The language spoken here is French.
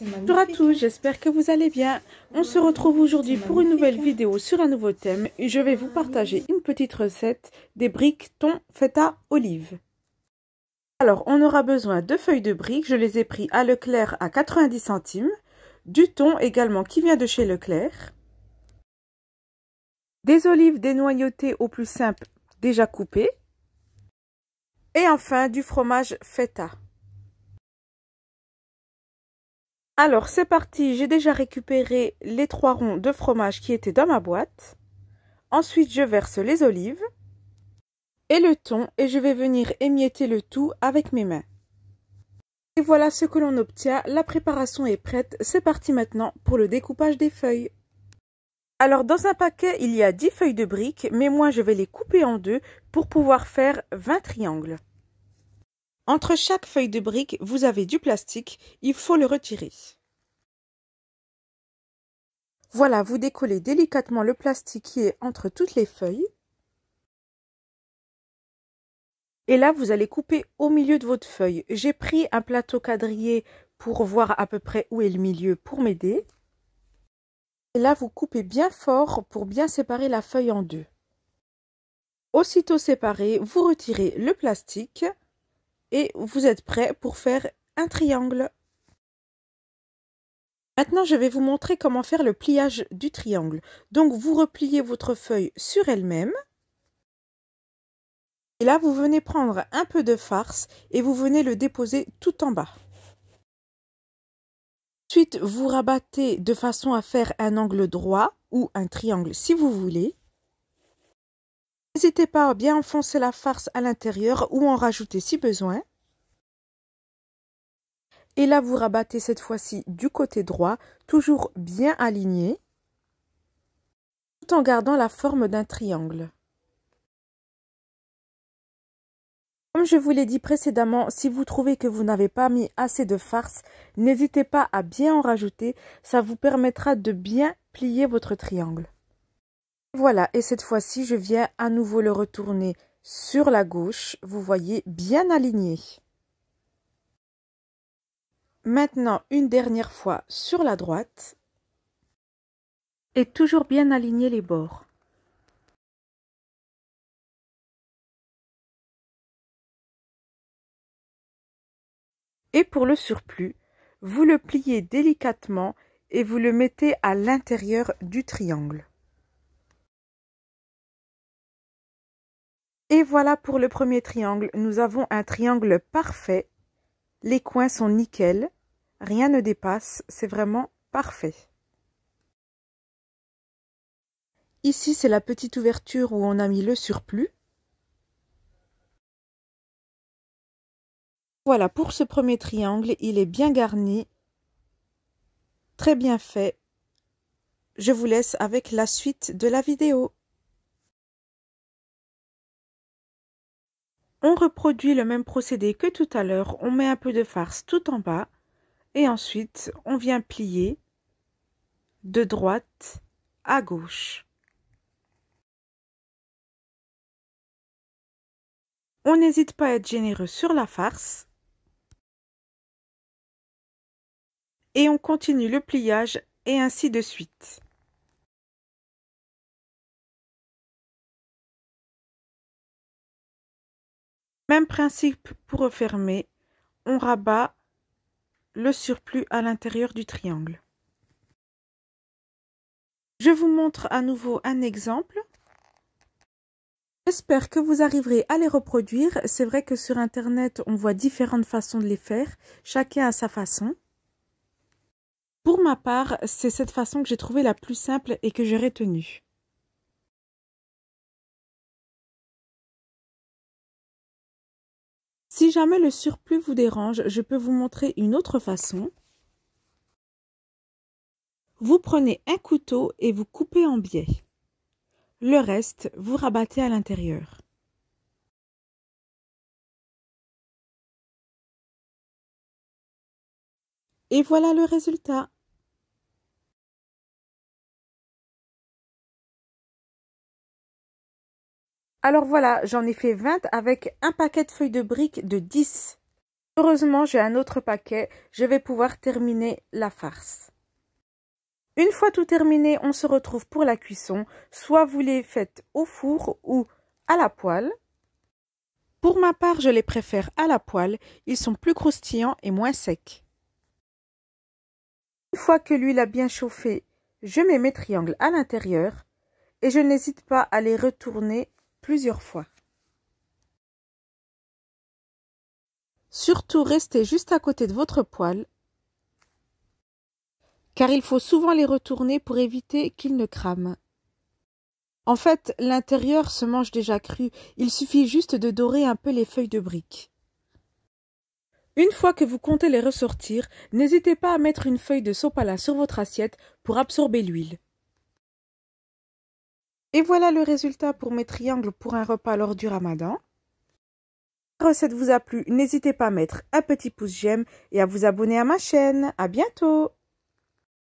Bonjour à tous, j'espère que vous allez bien. On se retrouve aujourd'hui pour une nouvelle hein. vidéo sur un nouveau thème et je vais vous partager une petite recette des briques thon feta olive. Alors, on aura besoin de feuilles de briques, je les ai pris à Leclerc à 90 centimes, du thon également qui vient de chez Leclerc, des olives dénoyautées au plus simple déjà coupées et enfin du fromage feta. Alors c'est parti, j'ai déjà récupéré les trois ronds de fromage qui étaient dans ma boîte. Ensuite je verse les olives et le thon et je vais venir émietter le tout avec mes mains. Et voilà ce que l'on obtient, la préparation est prête, c'est parti maintenant pour le découpage des feuilles. Alors dans un paquet il y a 10 feuilles de briques mais moi je vais les couper en deux pour pouvoir faire 20 triangles. Entre chaque feuille de brique, vous avez du plastique, il faut le retirer. Voilà, vous décollez délicatement le plastique qui est entre toutes les feuilles. Et là, vous allez couper au milieu de votre feuille. J'ai pris un plateau quadrillé pour voir à peu près où est le milieu pour m'aider. Et là, vous coupez bien fort pour bien séparer la feuille en deux. Aussitôt séparé, vous retirez le plastique et vous êtes prêt pour faire un triangle. Maintenant, je vais vous montrer comment faire le pliage du triangle. Donc, vous repliez votre feuille sur elle-même. Et là, vous venez prendre un peu de farce et vous venez le déposer tout en bas. Ensuite, vous rabattez de façon à faire un angle droit ou un triangle si vous voulez. N'hésitez pas à bien enfoncer la farce à l'intérieur ou en rajouter si besoin. Et là, vous rabattez cette fois-ci du côté droit, toujours bien aligné, tout en gardant la forme d'un triangle. Comme je vous l'ai dit précédemment, si vous trouvez que vous n'avez pas mis assez de farce, n'hésitez pas à bien en rajouter, ça vous permettra de bien plier votre triangle. Voilà, et cette fois-ci, je viens à nouveau le retourner sur la gauche. Vous voyez, bien aligné. Maintenant, une dernière fois sur la droite. Et toujours bien aligné les bords. Et pour le surplus, vous le pliez délicatement et vous le mettez à l'intérieur du triangle. Et voilà pour le premier triangle. Nous avons un triangle parfait. Les coins sont nickels, Rien ne dépasse. C'est vraiment parfait. Ici, c'est la petite ouverture où on a mis le surplus. Voilà, pour ce premier triangle, il est bien garni, très bien fait. Je vous laisse avec la suite de la vidéo. On reproduit le même procédé que tout à l'heure, on met un peu de farce tout en bas et ensuite on vient plier de droite à gauche. On n'hésite pas à être généreux sur la farce. Et on continue le pliage et ainsi de suite. Même principe pour refermer, on rabat le surplus à l'intérieur du triangle. Je vous montre à nouveau un exemple. J'espère que vous arriverez à les reproduire. C'est vrai que sur Internet, on voit différentes façons de les faire, chacun à sa façon. Pour ma part, c'est cette façon que j'ai trouvée la plus simple et que j'ai retenue. Si jamais le surplus vous dérange, je peux vous montrer une autre façon. Vous prenez un couteau et vous coupez en biais. Le reste, vous rabattez à l'intérieur. Et voilà le résultat. Alors voilà, j'en ai fait 20 avec un paquet de feuilles de briques de 10. Heureusement, j'ai un autre paquet, je vais pouvoir terminer la farce. Une fois tout terminé, on se retrouve pour la cuisson, soit vous les faites au four ou à la poêle. Pour ma part, je les préfère à la poêle, ils sont plus croustillants et moins secs. Une fois que l'huile a bien chauffé, je mets mes triangles à l'intérieur et je n'hésite pas à les retourner plusieurs fois. Surtout restez juste à côté de votre poêle car il faut souvent les retourner pour éviter qu'ils ne crament. En fait, l'intérieur se mange déjà cru, il suffit juste de dorer un peu les feuilles de briques. Une fois que vous comptez les ressortir, n'hésitez pas à mettre une feuille de sopala sur votre assiette pour absorber l'huile. Et voilà le résultat pour mes triangles pour un repas lors du ramadan. La recette vous a plu, n'hésitez pas à mettre un petit pouce j'aime et à vous abonner à ma chaîne. À bientôt